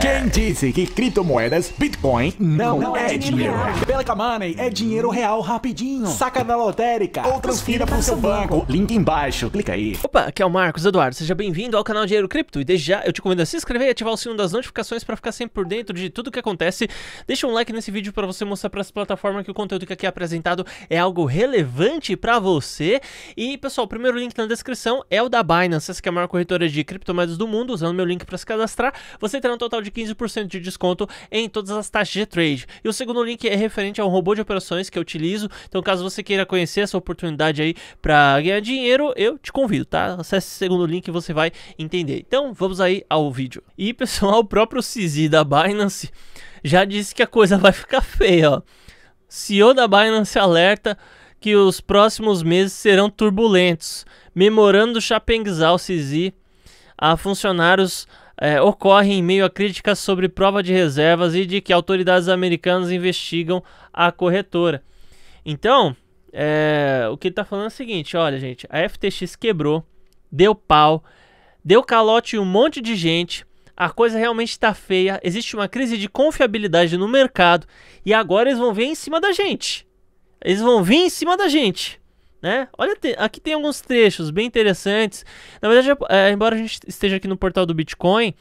Quem disse que criptomoedas, Bitcoin, não, não é, é dinheiro? dinheiro. Pelica Money é dinheiro real rapidinho. Saca da lotérica ou transfira para o seu banco. Link embaixo, clica aí. Opa, aqui é o Marcos Eduardo. Seja bem-vindo ao canal Dinheiro Cripto. E desde já eu te convido a se inscrever e ativar o sino das notificações para ficar sempre por dentro de tudo que acontece. Deixa um like nesse vídeo para você mostrar para essa plataforma que o conteúdo que aqui é apresentado é algo relevante para você. E, pessoal, o primeiro link na descrição é o da Binance, essa que é a maior corretora de criptomoedas do mundo, usando meu link para se cadastrar cadastrar, você terá um total de 15% de desconto em todas as taxas de trade. E o segundo link é referente ao robô de operações que eu utilizo. Então, caso você queira conhecer essa oportunidade aí para ganhar dinheiro, eu te convido, tá? Acesse o segundo link e você vai entender. Então, vamos aí ao vídeo. E pessoal, o próprio CZ da Binance já disse que a coisa vai ficar feia, ó. CEO da Binance alerta que os próximos meses serão turbulentos, memorando Chapengzal CZ a funcionários é, ocorre em meio a críticas sobre prova de reservas e de que autoridades americanas investigam a corretora. Então, é, o que ele está falando é o seguinte: olha, gente, a FTX quebrou, deu pau, deu calote em um monte de gente. A coisa realmente está feia, existe uma crise de confiabilidade no mercado e agora eles vão vir em cima da gente. Eles vão vir em cima da gente. Né? Olha, te, aqui tem alguns trechos bem interessantes. Na verdade, é, é, embora a gente esteja aqui no portal do Bitcoin,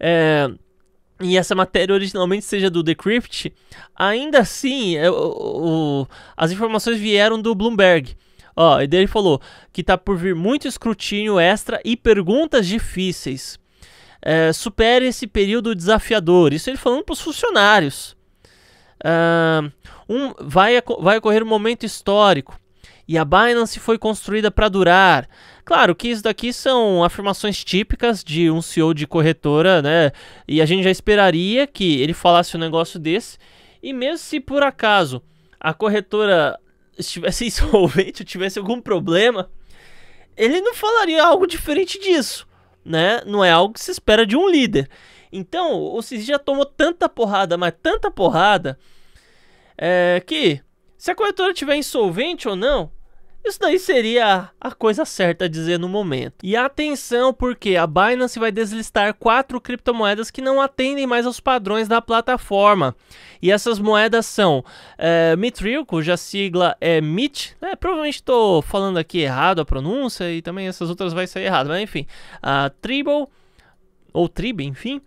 é, e essa matéria originalmente seja do Decrypt, ainda assim é, o, o, as informações vieram do Bloomberg. Ó, e dele falou que está por vir muito escrutínio extra e perguntas difíceis. É, supere esse período desafiador. Isso ele falando para os funcionários. Uh, um, vai, vai ocorrer um momento histórico e a Binance foi construída para durar. Claro que isso daqui são afirmações típicas de um CEO de corretora, né? E a gente já esperaria que ele falasse um negócio desse. E mesmo se por acaso a corretora estivesse insolvente ou tivesse algum problema, ele não falaria algo diferente disso, né? Não é algo que se espera de um líder. Então, o CIS já tomou tanta porrada, mas tanta porrada, é, que se a corretora tiver insolvente ou não, isso daí seria a coisa certa a dizer no momento. E atenção, porque a Binance vai deslistar quatro criptomoedas que não atendem mais aos padrões da plataforma. E essas moedas são é, Mithril, cuja sigla é MIT. Né? Provavelmente estou falando aqui errado a pronúncia e também essas outras vai sair errado, mas enfim. A Tribal, ou Trib, enfim.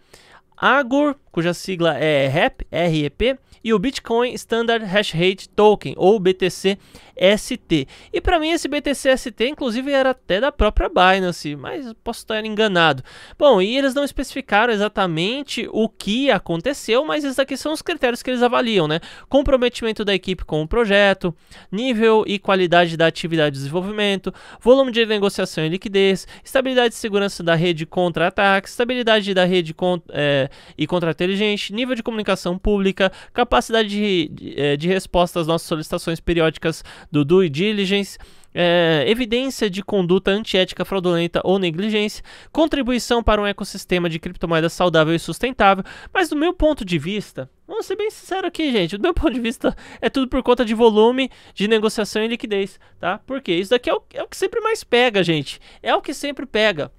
Agor, cuja sigla é REP, r e o Bitcoin Standard Hash Rate Token, ou BTC-ST. E para mim esse BTC-ST, inclusive, era até da própria Binance, mas posso estar enganado. Bom, e eles não especificaram exatamente o que aconteceu, mas esses aqui são os critérios que eles avaliam, né? Comprometimento da equipe com o projeto, nível e qualidade da atividade de desenvolvimento, volume de negociação e liquidez, estabilidade e segurança da rede contra ataques, estabilidade da rede é, e contra inteligente, nível de comunicação pública, capacidade de, de, é, de resposta às nossas solicitações periódicas do due diligence. É, evidência de conduta antiética, fraudulenta ou negligência, contribuição para um ecossistema de criptomoedas saudável e sustentável. Mas do meu ponto de vista, vamos ser bem sincero aqui, gente, do meu ponto de vista é tudo por conta de volume de negociação e liquidez, tá? Porque isso daqui é o, é o que sempre mais pega, gente. É o que sempre pega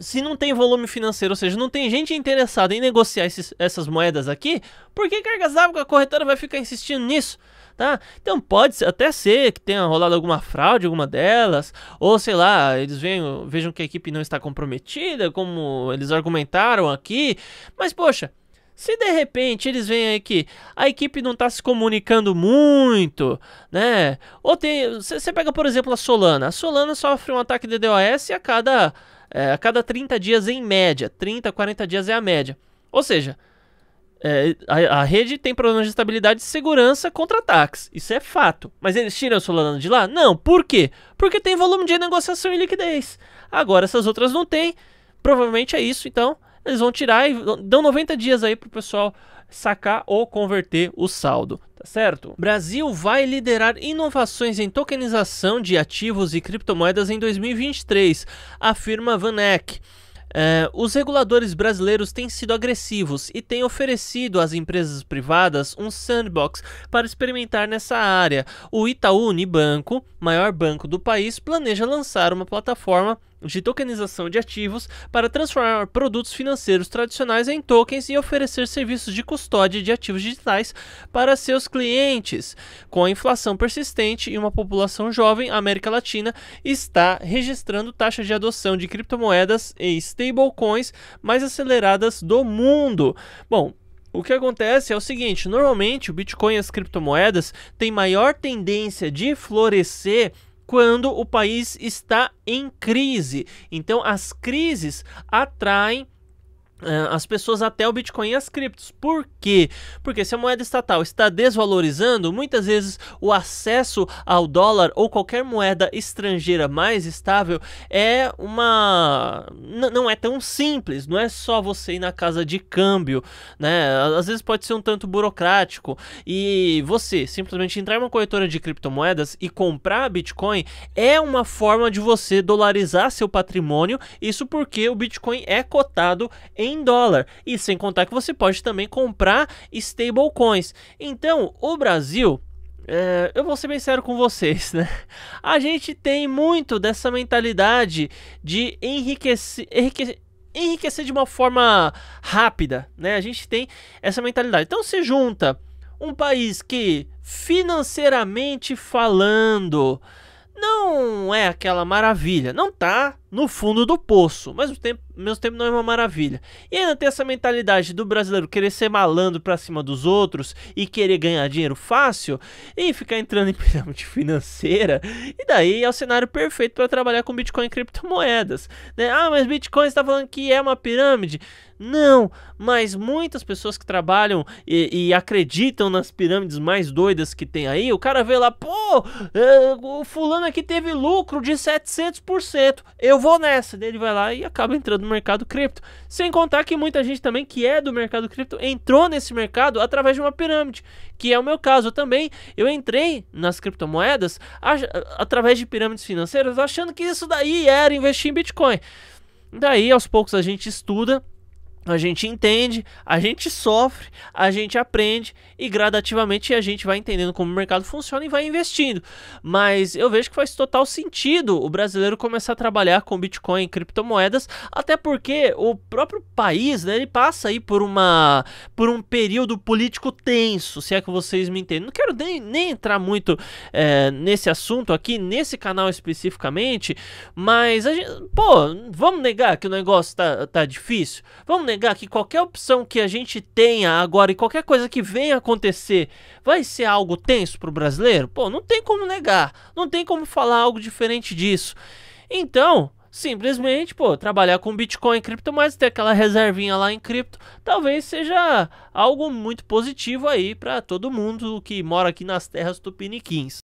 se não tem volume financeiro, ou seja, não tem gente interessada em negociar esses, essas moedas aqui, por que cargas d'água a corretora vai ficar insistindo nisso? Tá? Então pode até ser que tenha rolado alguma fraude, alguma delas, ou sei lá, eles venham, vejam que a equipe não está comprometida, como eles argumentaram aqui, mas poxa, se de repente eles veem aí que a equipe não está se comunicando muito, né? Ou tem. Você pega, por exemplo, a Solana. A Solana sofre um ataque de DOS a cada é, a cada 30 dias em média. 30, 40 dias é a média. Ou seja, é, a, a, rede tem problemas de estabilidade e segurança contra ataques. Isso é fato. Mas eles tiram o Solana de lá? Não. Por quê? Porque tem volume de negociação e liquidez. Agora essas outras não tem. Provavelmente é isso. Então eles vão tirar e dão 90 dias aí pro pessoal sacar ou converter o saldo, tá certo? Brasil vai liderar inovações em tokenização de ativos e criptomoedas em 2023, afirma Vanek. É, os reguladores brasileiros têm sido agressivos e têm oferecido às empresas privadas um sandbox para experimentar nessa área. O Itaú Unibanco, maior banco do país, planeja lançar uma plataforma de tokenização de ativos para transformar produtos financeiros tradicionais em tokens e oferecer serviços de custódia de ativos digitais para seus clientes. Com a inflação persistente e uma população jovem, a América Latina está registrando taxas de adoção de criptomoedas e stablecoins mais aceleradas do mundo. Bom, o que acontece é o seguinte: normalmente o Bitcoin e as criptomoedas têm maior tendência de florescer quando o país está em crise. Então, as crises atraem ah, as pessoas até o Bitcoin e as criptos. Por quê? Porque se a moeda estatal está desvalorizando, muitas vezes o acesso ao dólar ou qualquer moeda estrangeira mais estável é uma N não é tão simples, não é só você ir na casa de câmbio, né? Às vezes pode ser um tanto burocrático e você simplesmente entrar em uma corretora de criptomoedas e comprar Bitcoin é uma forma de você dolarizar seu patrimônio, isso porque o Bitcoin é cotado em em dólar. E sem contar que você pode também comprar stablecoins. Então, o Brasil é, eu vou ser bem sério com vocês, né? A gente tem muito dessa mentalidade de enriquecer, enriquecer, enriquecer de uma forma rápida, né? A gente tem essa mentalidade. Então se junta um país que financeiramente falando não é aquela maravilha, não tá no fundo do poço. Mas o tempo, mesmo tempo não é uma maravilha. E ainda tem essa mentalidade do brasileiro querer ser malandro pra cima dos outros e querer ganhar dinheiro fácil e ficar entrando em pirâmide financeira. E daí é o cenário perfeito para trabalhar com Bitcoin e criptomoedas. Né? Ah, mas Bitcoin está falando que é uma pirâmide. Não, mas muitas pessoas que trabalham e, e, acreditam nas pirâmides mais doidas que tem aí, o cara vê lá, pô, é, o fulano aqui teve lucro de 700%. Eu vou nessa. Daí ele vai lá e acaba entrando no mercado cripto. Sem contar que muita gente também que é do mercado cripto entrou nesse mercado através de uma pirâmide, que é o meu caso eu também. Eu entrei nas criptomoedas através de pirâmides financeiras achando que isso daí era investir em Bitcoin. Daí aos poucos a gente estuda a gente entende, a gente sofre, a gente aprende e gradativamente a gente vai entendendo como o mercado funciona e vai investindo. Mas eu vejo que faz total sentido o brasileiro começar a trabalhar com Bitcoin e criptomoedas, até porque o próprio país, né, ele passa aí por uma por um período político tenso, se é que vocês me entendem. Não quero nem, nem entrar muito é, nesse assunto aqui, nesse canal especificamente, mas a gente, pô, vamos negar que o negócio tá, tá difícil? Vamos negar que qualquer opção que a gente tenha agora e qualquer coisa que venha acontecer vai ser algo tenso para o brasileiro? Pô, não tem como negar, não tem como falar algo diferente disso. Então, simplesmente, pô, trabalhar com Bitcoin, cripto, mas ter aquela reservinha lá em cripto, talvez seja algo muito positivo aí para todo mundo que mora aqui nas terras tupiniquins.